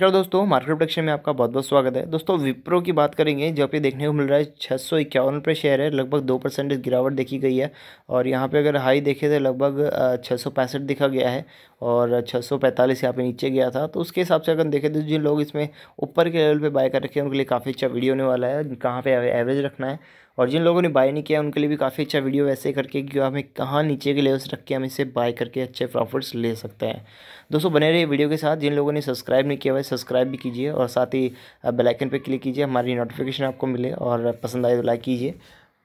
नमस्कार दोस्तों market production में आपका बहुत बहुत स्वागत है दोस्तों विप्रो की बात करेंगे जो पे देखने को मिल रहा है छः सौ इक्यावन रुपये शेयर है लगभग दो परसेंटेज गिरावट देखी गई है और यहाँ पे अगर हाई देखे तो लगभग छः सौ पैंसठ दिखा गया है और छः सौ पैंतालीस यहाँ पे नीचे गया था तो उसके हिसाब से अगर देखें तो जिन लोग इसमें ऊपर के लेवल पर बाय कर रखे हैं उनके लिए काफ़ी अच्छा वीडियो होने वाला है कहाँ पर एवरेज रखना है और जिन लोगों ने बाय नहीं किया उनके लिए भी काफ़ी अच्छा वीडियो वैसे करके कि हमें कहाँ नीचे के लेवल्स रख के हम इसे बाय करके अच्छे प्रॉफिट्स ले सकते हैं दोस्तों बने रहिए वीडियो के साथ जिन लोगों ने सब्सक्राइब नहीं किया हुआ है सब्सक्राइब भी कीजिए और साथ ही बेलाइकन पर क्लिक कीजिए हमारी नोटिफिकेशन आपको मिले और पसंद आए तो लाइक कीजिए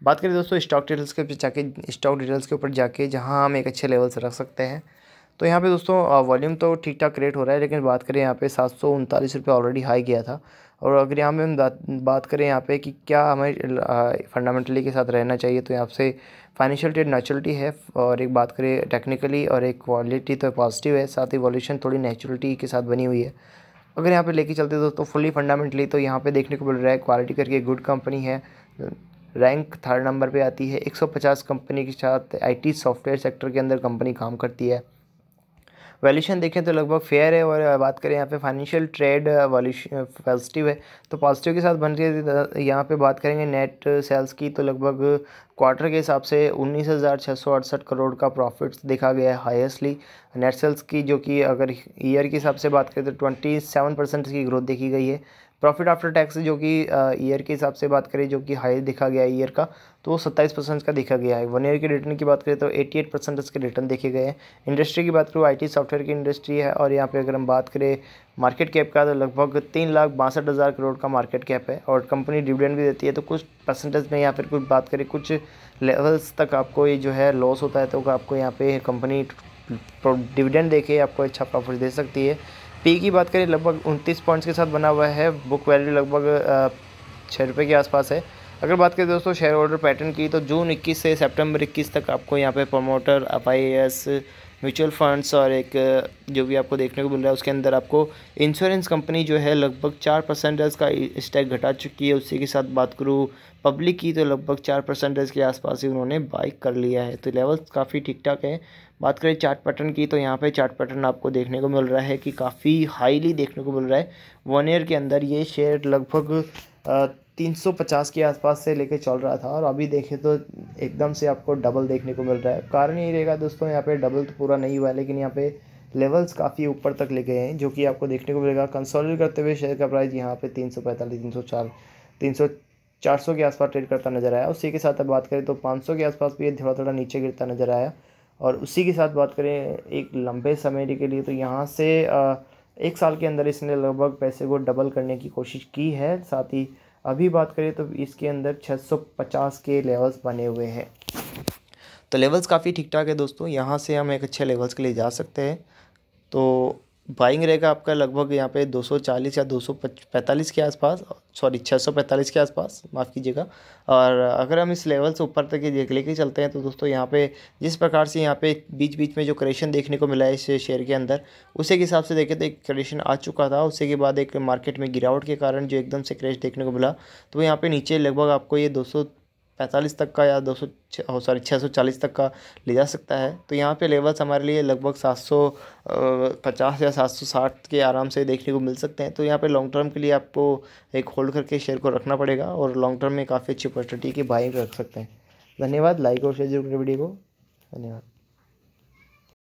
बात करें दोस्तों स्टॉक डिटेल्स के जाके स्टॉक डिटेल्स के ऊपर जाके जहाँ हम एक अच्छे लेवल से रख सकते हैं तो यहाँ पे दोस्तों वॉल्यूम तो ठीक ठाक क्रिएट हो रहा है लेकिन बात करें यहाँ पे सात सौ उनतालीस रुपये ऑलरेडी हाई गया था और अगर यहाँ पे हम बात करें यहाँ पे कि क्या हमें फंडामेंटली के साथ रहना चाहिए तो यहाँ से फाइनेंशियल ट्रेड नेचुरलिटी है और एक बात करें टेक्निकली और एक क्वालिटी तो पॉजिटिव है साथ ही वॉल्यूशन थोड़ी नेचुरलिटी के साथ बनी हुई है अगर यहाँ पर लेके चलते दोस्तों फुली फंडामेंटली तो यहाँ पर देखने को मिल रहा है क्वालिटी करके गुड कंपनी है रैंक थर्ड नंबर पर आती है एक कंपनी के साथ आई सॉफ्टवेयर सेक्टर के अंदर कंपनी काम करती है वैल्यूशन देखें तो लगभग फेयर है और बात करें यहाँ पे फाइनेंशियल ट्रेड वॉल्यूशन पॉजिटिव है तो पॉजिटिव के साथ बन रही है यहाँ पे बात करेंगे नेट सेल्स की तो लगभग क्वार्टर के हिसाब से उन्नीस हज़ार छः सौ अड़सठ करोड़ का प्रॉफिट्स देखा गया है हाइस्टली नेट सेल्स की जो कि अगर ईयर के हिसाब से बात करें तो ट्वेंटी सेवन परसेंट की ग्रोथ देखी गई है प्रॉफिट आफ्टर टैक्स जो कि ईयर के हिसाब से बात करें जो कि हाई देखा गया है ईयर का तो वो सत्ताईस परसेंट का देखा गया है वन ईयर के रिटर्न की बात करें तो एट्टी एट परसेंट इसके रिटर्न देखे गए हैं इंडस्ट्री की बात करें आई टी सॉफ्टवेयर की इंडस्ट्री है और यहाँ पे अगर हम बात करें मार्केट कैप का तो लगभग तीन लाख बासठ हज़ार करोड़ का मार्केट कैप है और कंपनी डिविडेंड भी देती है तो कुछ परसेंटेज में या फिर कुछ बात करें कुछ लेवल्स तक आपको ये जो है लॉस होता है तो आपको यहाँ पे कंपनी डिविडेंड देके आपको अच्छा प्रॉफिट दे सकती है पी की बात करें लगभग उनतीस पॉइंट्स के साथ बना हुआ है बुक वैल्यू लगभग छः रुपये के आसपास है अगर बात करें दोस्तों शेयर होल्डर पैटर्न की तो जून 21 से सितंबर 21 तक आपको यहाँ पे प्रमोटर एफ म्यूचुअल फंड्स और एक जो भी आपको देखने को मिल रहा है उसके अंदर आपको इंश्योरेंस कंपनी जो है लगभग चार परसेंटेज का स्टैक घटा चुकी है उसी के साथ बात करूँ पब्लिक की तो लगभग चार परसेंटेज के आसपास ही उन्होंने बाइक कर लिया है तो लेवल्स काफ़ी ठीक ठाक है बात करें चार्ट पैटर्न की तो यहाँ पे चार्ट पैटर्न आपको देखने को मिल रहा है कि काफ़ी हाईली देखने को मिल रहा है वन ईयर के अंदर ये शेयर लगभग 350 के आसपास से लेके चल रहा था और अभी देखें तो एकदम से आपको डबल देखने को मिल रहा है कारण ये रहेगा दोस्तों यहाँ पे डबल तो पूरा नहीं हुआ है लेकिन यहाँ पे लेवल्स काफ़ी ऊपर तक ले गए हैं जो कि आपको देखने को मिलेगा कंसोलिड करते हुए शेयर का प्राइस यहाँ पे तीन सौ पैंतालीस तीन सौ चार तीन सौ चार सौ के आसपास ट्रेड करता नजर आया उसी के साथ अब बात करें तो पाँच सौ के आसपास भी ये थोड़ा थोड़ा नीचे गिरता नजर आया और उसी के साथ बात करें एक लंबे समय के लिए तो यहाँ से आ, एक साल के अंदर इसने लगभग पैसे को डबल करने की कोशिश की है साथ ही अभी बात करें तो इसके अंदर 650 के लेवल्स बने हुए हैं तो लेवल्स काफ़ी ठीक ठाक है दोस्तों यहाँ से हम एक अच्छे लेवल्स के लिए जा सकते हैं तो बाइंग रहेगा आपका लगभग यहाँ पे 240 या 245 के आसपास सॉरी 645 के आसपास माफ़ कीजिएगा और अगर हम इस लेवल से ऊपर तक ये लेके चलते हैं तो दोस्तों यहाँ पे जिस प्रकार से यहाँ पे बीच बीच में जो करेशन देखने को मिला है इस शेयर के अंदर उसी के हिसाब से देखें तो एक करेशन आ चुका था उसी के बाद एक मार्केट में गिरावट के कारण जो एकदम से क्रेश देखने को मिला तो यहाँ पर नीचे लगभग आपको ये दो पैंतालीस तक का या दो सौ सॉरी छः सौ चालीस तक का ले जा सकता है तो यहाँ पे लेवल्स हमारे लिए लगभग सात सौ पचास या सात सौ साठ के आराम से देखने को मिल सकते हैं तो यहाँ पे लॉन्ग टर्म के लिए आपको एक होल्ड करके शेयर को रखना पड़ेगा और लॉन्ग टर्म में काफ़ी अच्छी अपॉर्चुनिटी की बाइंग रख सकते हैं धन्यवाद लाइक और शेयर जरूर वीडियो को धन्यवाद